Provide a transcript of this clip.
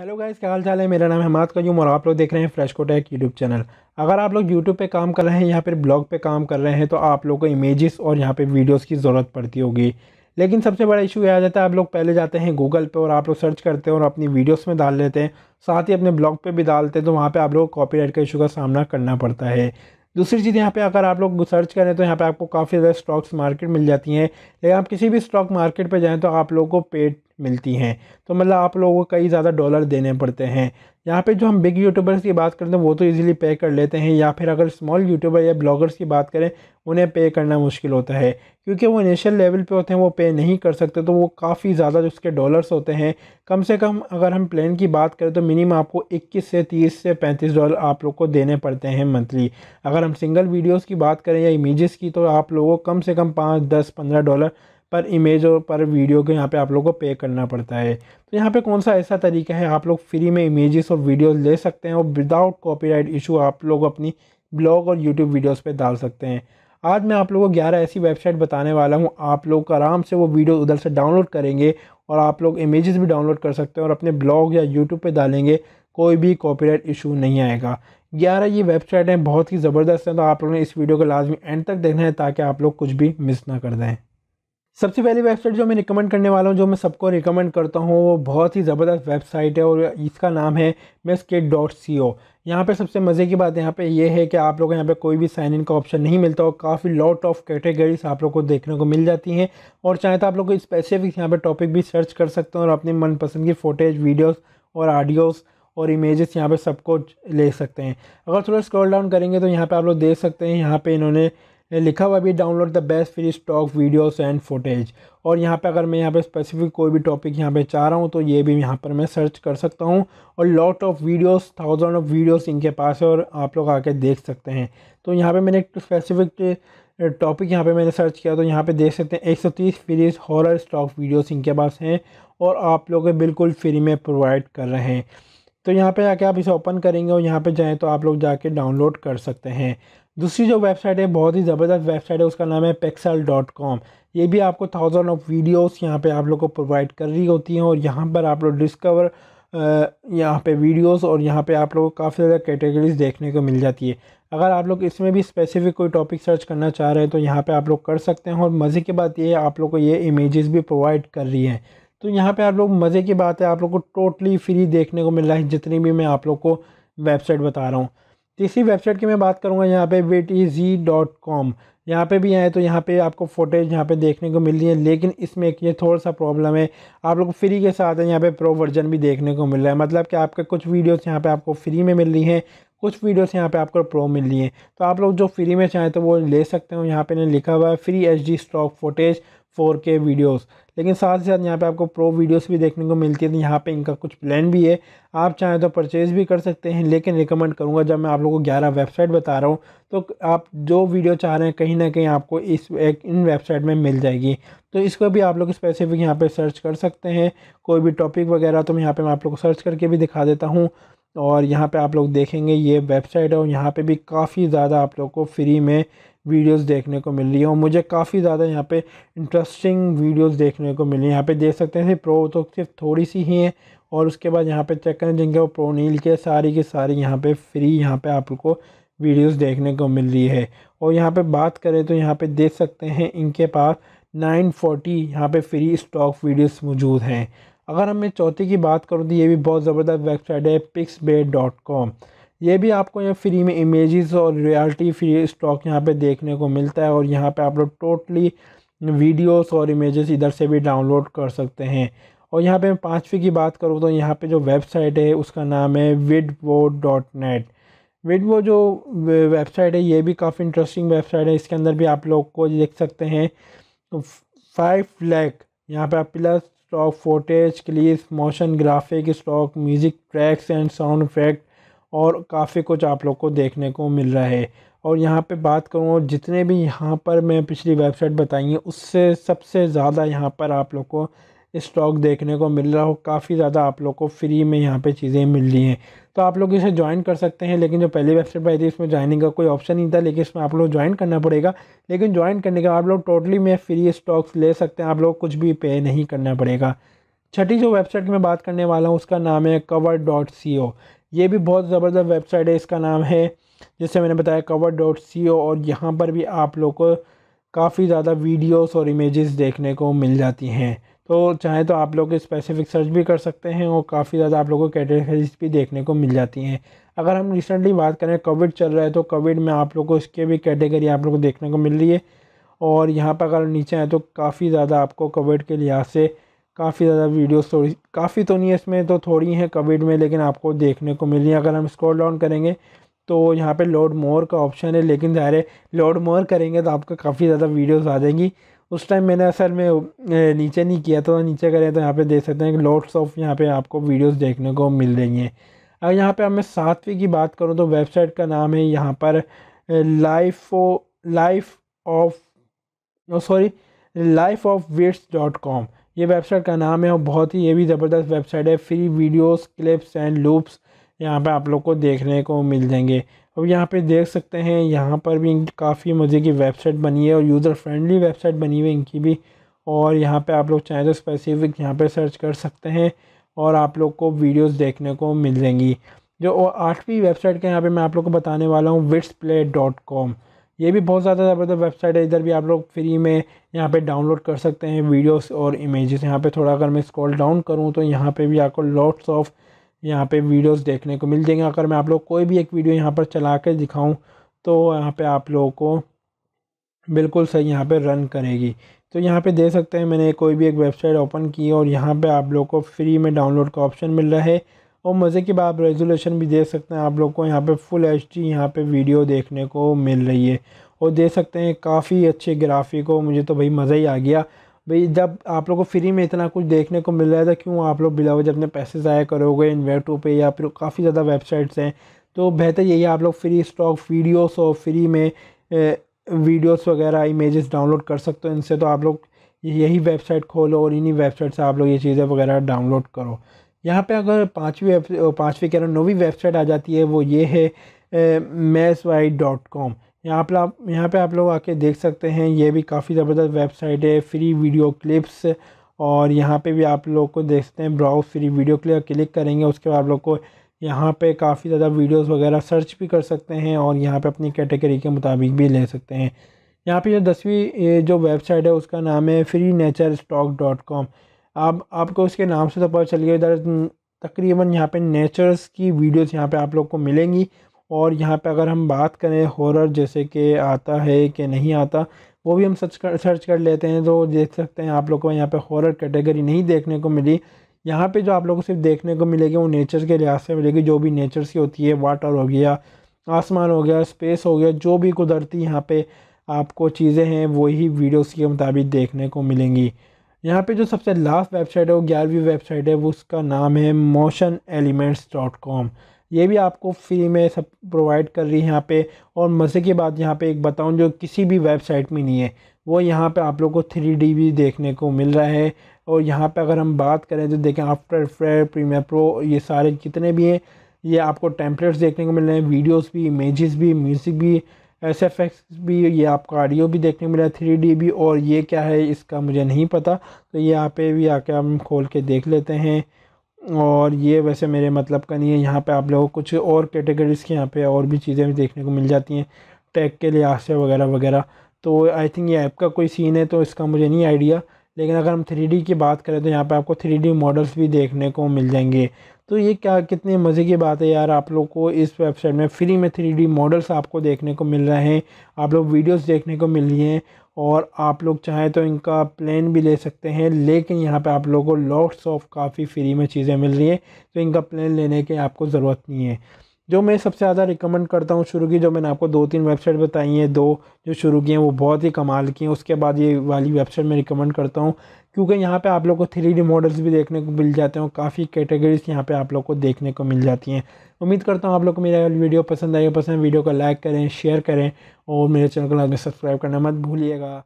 hello guys क्या हाल चाल है मेरा नाम हमाद कयूम और आप लोग देख रहे हैं फ्रेश कोटा एक यूट्यूब चैनल अगर आप लोग यूट्यूब पे काम कर रहे हैं या फिर ब्लॉग पे काम कर रहे हैं तो आप लोग को इमेजेस और यहाँ पे वीडियोस की ज़रूरत पड़ती होगी लेकिन सबसे बड़ा इशू यह आ जाता है आप लोग पहले जाते हैं गूगल पर और आप लोग सर्च करते हैं और अपनी वीडियोज में डाल लेते हैं साथ ही अपने ब्लॉग पर भी डालते हैं तो वहाँ पर आप लोग को राइट का इशू का सामना करना पड़ता है दूसरी चीज़ यहाँ पे अगर आप लोग सर्च करें तो यहाँ पे आपको काफ़ी ज़्यादा स्टॉक्स मार्केट मिल जाती हैं लेकिन आप किसी भी स्टॉक मार्केट पे जाएँ तो आप लोग को पेड मिलती हैं तो मतलब आप लोगों को कई ज़्यादा डॉलर देने पड़ते हैं यहाँ पे जो हम बिग यूट्यूबर्स की बात करते हैं वो तो इजीली पे कर लेते हैं या फिर अगर स्मॉल यूट्यूबर या ब्लॉगर्स की बात करें उन्हें पे करना मुश्किल होता है क्योंकि वो इनिशियल लेवल पे होते हैं वो पे नहीं कर सकते तो वो काफ़ी ज़्यादा जो उसके डॉलर्स होते हैं कम से कम अगर हम प्लान की बात करें तो मिनिमम आपको इक्कीस से तीस से पैंतीस डॉलर आप लोग को देने पड़ते हैं मंथली अगर हम सिंगल वीडियोज़ की बात करें या इमेज़ की तो आप लोगों को कम से कम पाँच दस पंद्रह डॉलर पर इमेज और पर वीडियो के यहाँ पे आप लोग को पे करना पड़ता है तो यहाँ पे कौन सा ऐसा तरीका है आप लोग फ्री में इमेजेस और वीडियोस ले सकते हैं और विदाउट कॉपीराइट इशू आप लोग अपनी ब्लॉग और यूट्यूब वीडियोस पे डाल सकते हैं आज मैं आप लोगों को ग्यारह ऐसी वेबसाइट बताने वाला हूँ आप लोग आराम से वो वीडियो उधर से डाउनलोड करेंगे और आप लोग इमेज़ भी डाउनलोड कर सकते हैं और अपने ब्लॉग या यूट्यूब पर डालेंगे कोई भी कॉपीराइट इशू नहीं आएगा ग्यारह ये वेबसाइट हैं बहुत ही ज़बरदस्त हैं तो आप लोगों ने इस वीडियो को लाजमी एंड तक देखना है ताकि आप लोग कुछ भी मिस ना कर दें सबसे पहली वेबसाइट जो मैं रिकमेंड करने वाला हूँ जो मैं सबको रिकमेंड करता हूँ वो बहुत ही ज़बरदस्त वेबसाइट है और इसका नाम है मेस्केट डॉट सी ओ यहाँ पर सबसे मज़े की बात यहाँ पे ये है कि आप लोगों को यहाँ पे कोई भी साइन इन का ऑप्शन नहीं मिलता और काफ़ी लॉट ऑफ कैटेगरीज आप लोग को देखने को मिल जाती हैं और चाहे तो आप लोग को स्पेसिफिक यहाँ पर टॉपिक भी सर्च कर सकते हैं और अपनी मनपसंद की फ़ोटेज वीडियोज़ और आडियोज़ और इमेजेस यहाँ पे सबको ले सकते हैं अगर थोड़ा स्क्रॉल डाउन करेंगे तो यहाँ पे आप लोग देख सकते हैं यहाँ पे इन्होंने लिखा हुआ भी download the best free stock videos and footage और यहाँ पे अगर मैं यहाँ पे स्पेसिफिक कोई भी टॉपिक यहाँ पे चाह रहा हूँ तो ये भी यहाँ पर मैं सर्च कर सकता हूँ और lot of videos thousand of videos इनके पास है और आप लोग आके देख सकते हैं तो यहाँ पे मैंने एक स्पेसिफिक टॉपिक यहाँ पर मैंने सर्च किया तो यहाँ पर देख सकते हैं एक फ्रीज हॉरर स्टॉक वीडियोज़ इनके पास हैं और आप लोग बिल्कुल फ्री में प्रोवाइड कर रहे हैं तो यहाँ पे आके आप इसे ओपन करेंगे और यहाँ पे जाएँ तो आप लोग जाके डाउनलोड कर सकते हैं दूसरी जो वेबसाइट है बहुत ही ज़बरदस्त वेबसाइट है उसका नाम है पिक्सल डॉट कॉम ये भी आपको थाउजेंड ऑफ वीडियोस यहाँ पे आप लोग को प्रोवाइड कर रही होती हैं और यहाँ पर आप लोग डिस्कवर यहाँ पे वीडियोस और यहाँ पे आप लोग को काफ़ी ज़्यादा कैटेगरीज देखने को मिल जाती है अगर आप लोग इसमें भी स्पेसिफिक कोई टॉपिक सर्च करना चाह रहे हैं तो यहाँ पर आप लोग कर सकते हैं और मज़े की बात ये आप लोग को ये इमेज़ भी प्रोवाइड कर रही हैं तो यहाँ पर आप लोग मज़े की बात है आप लोग को टोटली फ्री देखने को मिल रहा है जितनी भी मैं आप लोग को वेबसाइट बता रहा हूँ तीसरी वेबसाइट की मैं बात करूँगा यहाँ पे वेट ईजी जी डॉट कॉम यहाँ पर भी आए तो यहाँ पे आपको फोटेज यहाँ पे देखने को मिल रही है लेकिन इसमें एक ये थोड़ा सा प्रॉब्लम है आप लोग फ्री के साथ हैं यहाँ पे प्रो वर्जन भी देखने को मिल रहा है मतलब कि आपके कुछ वीडियोस यहाँ पे आपको फ्री में मिल रही हैं कुछ वीडियोस यहाँ पे आपको प्रो मिल रही हैं तो आप लोग जो फ्री में चाहें तो वो ले सकते हो यहाँ पर ने लिखा हुआ है free H stock footage four K videos लेकिन साथ ही साथ यहाँ पे आपको प्रो वीडियोस भी देखने को मिलती है तो यहाँ पे इनका कुछ प्लान भी है आप चाहें तो परचेज़ भी कर सकते हैं लेकिन रिकमेंड करूँगा जब मैं आप लोगों को ग्यारह वेबसाइट बता रहा हूँ तो आप जो वीडियो चाह रहे हैं कहीं ना कहीं आपको इस एक इन वेबसाइट में मिल जाएगी तो इसको भी आप लोग स्पेसिफिक यहाँ पर सर्च कर सकते हैं कोई भी टॉपिक वगैरह तो मैं यहाँ पर मैं आप लोग को सर्च करके भी दिखा देता हूँ और यहाँ पर आप लोग देखेंगे ये वेबसाइट है और यहाँ पर भी काफ़ी ज़्यादा आप लोग को फ्री में वीडियोस देखने को मिल रही है और मुझे काफ़ी ज़्यादा यहाँ पे इंटरेस्टिंग वीडियोस देखने को मिली यहाँ पे देख सकते हैं प्रो तो सिर्फ थोड़ी सी ही है और उसके बाद यहाँ पे चेक करें जिनके वो प्रो नील के सारी के सारी यहाँ पे फ्री यहाँ पे आपको वीडियोस देखने को मिल रही है और यहाँ पे बात करें तो यहाँ पे देख सकते हैं इनके पास नाइन फोर्टी यहाँ पर फ्री स्टॉक वीडियोज़ मौजूद हैं अगर हम मैं चौथी की बात करूँ तो ये भी बहुत ज़बरदस्त वेबसाइट है पिक्स डॉट कॉम ये भी आपको यहाँ फ्री में इमेजेस और रियलिटी फ्री स्टॉक यहाँ पे देखने को मिलता है और यहाँ पे आप लोग टोटली वीडियोस और इमेजेस इधर से भी डाउनलोड कर सकते हैं और यहाँ पे मैं पाँचवीं की बात करूँ तो यहाँ पे जो वेबसाइट है उसका नाम है विडवो डॉट नेट विडवो जो वेबसाइट है ये भी काफ़ी इंटरेस्टिंग वेबसाइट है इसके अंदर भी आप लोग को देख सकते हैं फाइव तो लैक यहाँ पर आप plus stock footage clip motion graphic stock music tracks and sound effect और काफ़ी कुछ आप लोग को देखने को मिल रहा है और यहाँ पे बात करूँ जितने भी यहाँ पर मैं पिछली वेबसाइट बताई है उससे सबसे ज़्यादा यहाँ पर आप लोग को स्टॉक देखने को मिल रहा हो काफ़ी ज़्यादा आप लोग को फ्री में यहाँ पे चीज़ें मिल रही हैं तो आप लोग इसे ज्वाइन कर सकते हैं लेकिन जो पहली वेबसाइट पर आई थी इसमें ज्वाइनिंग का कोई ऑप्शन नहीं था लेकिन इसमें आप लोग ज्वाइन करना पड़ेगा लेकिन ज्वाइन करने का आप लोग टोटली में फ्री स्टॉक्स ले सकते हैं आप लोग कुछ भी पे नहीं करना पड़ेगा छठी जो वेबसाइट की मैं बात करने वाला हूँ उसका नाम है कवर डॉट सी ओ ये भी बहुत ज़बरदस्त वेबसाइट है इसका नाम है जैसे मैंने बताया कवर डॉट सी ओ और यहाँ पर भी आप लोग को काफ़ी ज़्यादा वीडियोस और इमेजेस देखने को मिल जाती हैं तो चाहे तो आप लोग स्पेसिफिक सर्च भी कर सकते हैं और काफ़ी ज़्यादा आप लोगों को कैटेगरीज भी देखने को मिल जाती हैं अगर हम रिसेंटली बात करें कोविड चल रहा है तो कोविड में आप लोग को इसके भी कैटेगरी आप लोग को देखने को मिल रही है और यहाँ पर अगर नीचे आए तो काफ़ी ज़्यादा आपको कोविड के लिहाज से काफ़ी ज़्यादा वीडियो थोड़ी तो काफ़ी तो नहीं है इसमें तो थोड़ी हैं कोविड में लेकिन आपको देखने को मिल रही है अगर हम स्क्रॉल डाउन करेंगे तो यहाँ पे लोड मोर का ऑप्शन है लेकिन ज़ाहिर लोड मोर करेंगे तो आपका काफ़ी ज़्यादा वीडियोस आ जाएंगी उस टाइम मैंने असल में नीचे नहीं किया था नीचे करें तो यहाँ पे देख सकते हैं कि लोड्स ऑफ यहाँ पे आपको वीडियोस देखने को मिल रही हैं अगर यहाँ पे अब मैं सातवीं की बात करूँ तो वेबसाइट का नाम है यहाँ पर life life of sorry life of vids dot com ये वेबसाइट का नाम है और बहुत ही ये भी ज़बरदस्त वेबसाइट है free videos clips and loops यहाँ पे आप लोग को देखने को मिल जाएंगे अब यहाँ पे देख सकते हैं यहाँ पर भी काफ़ी मज़े की वेबसाइट बनी है और यूज़र फ्रेंडली वेबसाइट बनी हुई है इनकी भी और यहाँ पर आप लोग चाहें तो स्पेसिफिक यहाँ पर सर्च कर सकते हैं और आप लोग को वीडियोज़ देखने को मिल जाएंगी जो आठवीं वेबसाइट के यहाँ पर मैं आप लोग को बताने वाला हूँ विट्स प्ले डॉट कॉम ये भी बहुत ज़्यादा ज़बरदस्त वेबसाइट है इधर भी आप लोग फ्री में यहाँ पे डाउनलोड कर सकते हैं वीडियोस और इमेजेस यहाँ पे थोड़ा अगर मैं स्क्रॉल डाउन करूँ तो यहाँ पे भी आपको लॉट्स ऑफ यहाँ पे वीडियोस देखने को मिल जाएंगे अगर मैं आप लोग कोई भी एक वीडियो यहाँ पर चला कर दिखाऊँ तो यहाँ पर आप लोगों को बिल्कुल सही यहाँ पर रन करेगी तो यहाँ पर दे सकते हैं मैंने कोई भी एक वेबसाइट ओपन की और यहाँ पर आप लोग को फ्री में डाउनलोड का ऑप्शन मिल रहा है और मज़े की बात रेजोल्यूशन भी देख सकते हैं आप लोग को यहाँ पे फुल एच डी यहाँ पर वीडियो देखने को मिल रही है और देख सकते हैं काफ़ी अच्छे ग्राफिक हो मुझे तो भाई मज़ा ही आ गया भाई जब आप लोग को फ्री में इतना कुछ देखने को मिल रहा था तो क्यों आप लोग बिलावज अपने पैसे ज़ाया करोगे इन्वेटो पे या फिर काफ़ी ज़्यादा वेबसाइट्स हैं तो बेहतर यही है आप लोग फ्री स्टॉक वीडियोस और फ्री में वीडियोस वगैरह इमेजेस डाउनलोड कर सकते हो इनसे तो आप लोग यही वेबसाइट खोलो और इन्हीं वेबसाइट से आप लोग ये चीज़ें वगैरह डाउनलोड करो यहाँ पे अगर पाँचवीं पाँचवीं कह रहे हूँ नौवीं वेबसाइट आ जाती है वो ये है मैस वाई डॉट कॉम यहाँ पर आप यहाँ पे आप लोग आके देख सकते हैं ये भी काफ़ी ज़बरदस्त वेबसाइट है फ्री वीडियो क्लिप्स और यहाँ पे भी आप लोग को देख सकते हैं browse free video clip click करेंगे उसके बाद आप लोग को यहाँ पे काफ़ी ज़्यादा वीडियोस वगैरह सर्च भी कर सकते हैं और यहाँ पे अपनी कैटेगरी के मुताबिक भी ले सकते हैं यहाँ पे जो दसवीं जो वेबसाइट है उसका नाम है free nature stock dot com आप आपको उसके नाम से तो पता चल गया इधर तकरीबन यहाँ पे नेचर्स की वीडियोस यहाँ पे आप लोग को मिलेंगी और यहाँ पे अगर हम बात करें हॉरर जैसे कि आता है कि नहीं आता वो भी हम सर्च कर सर्च कर लेते हैं तो देख सकते हैं आप लोग को यहाँ पे हॉरर कैटेगरी नहीं देखने को मिली यहाँ पे जो आप लोग को सिर्फ देखने को मिलेगी वो नेचर के लिहाज से मिलेगी जो भी नेचर की होती है वाटर हो गया आसमान हो गया स्पेस हो गया जो भी कुदरती यहाँ पे आपको चीज़ें हैं वही वीडियोस के मुताबिक देखने को मिलेंगी यहाँ पे जो सबसे लास्ट वेबसाइट है वो ग्यारहवीं वेबसाइट है वो उसका नाम है मोशन एलिमेंट्स डॉट कॉम ये भी आपको फ्री में सब प्रोवाइड कर रही है यहाँ पे और मज़े की बात यहाँ पे एक बताऊँ जो किसी भी वेबसाइट में नहीं है वो यहाँ पे आप लोग को थ्री डी भी देखने को मिल रहा है और यहाँ पे अगर हम बात करें तो देखें आफ्टर फेयर प्रीमियर प्रो ये सारे कितने भी हैं ये आपको टेम्पलेट्स देखने को मिल रहे हैं वीडियोज़ भी इमेज़ भी म्यूज़िक भी एस एफ एक्स भी ये आपको आडियो भी देखने को मिला थ्री डी भी और ये क्या है इसका मुझे नहीं पता तो यहाँ पे भी आके हम खोल के देख लेते हैं और ये वैसे मेरे मतलब का नहीं है यहाँ पे आप लोगों को कुछ और कैटेगरीज़ के यहाँ पे और भी चीज़ें भी देखने को मिल जाती हैं टैग के लिहाज से वगैरह वगैरह तो आई थिंक ये ऐप का कोई सीन है तो इसका मुझे नहीं आइडिया लेकिन अगर हम थ्री की बात करें तो यहाँ पर आपको थ्री मॉडल्स भी देखने को मिल जाएंगे तो ये क्या कितने मज़े की बात है यार आप लोग को इस वेबसाइट में फ्री में थ्री मॉडल्स आपको देखने को मिल रहे हैं आप लोग वीडियोस देखने को मिल रही हैं और आप लोग चाहें तो इनका प्लान भी ले सकते हैं लेकिन यहाँ पे आप लोगों को लॉट्स ऑफ काफ़ी फ्री में चीज़ें मिल रही हैं तो इनका प्लान लेने की आपको ज़रूरत नहीं है जो मैं सबसे ज़्यादा रिकमेंड करता हूँ शुरू की जो मैंने आपको दो तीन वेबसाइट बताई हैं दो जो शुरू की हैं वो बहुत ही कमाल की हैं उसके बाद ये वाली वेबसाइट मैं रिकमेंड करता हूँ क्योंकि यहाँ पे आप लोग को थ्री डी मॉडल्स भी देखने को मिल जाते हैं काफ़ी कैटेगरीज यहाँ पे आप लोग को देखने को मिल जाती हैं उम्मीद करता हूँ आप लोग को मेरा वीडियो पसंद आई पसंद वीडियो को लाइक करें शेयर करें और मेरे चैनल को लाजमी सब्सक्राइब करना मत भूलिएगा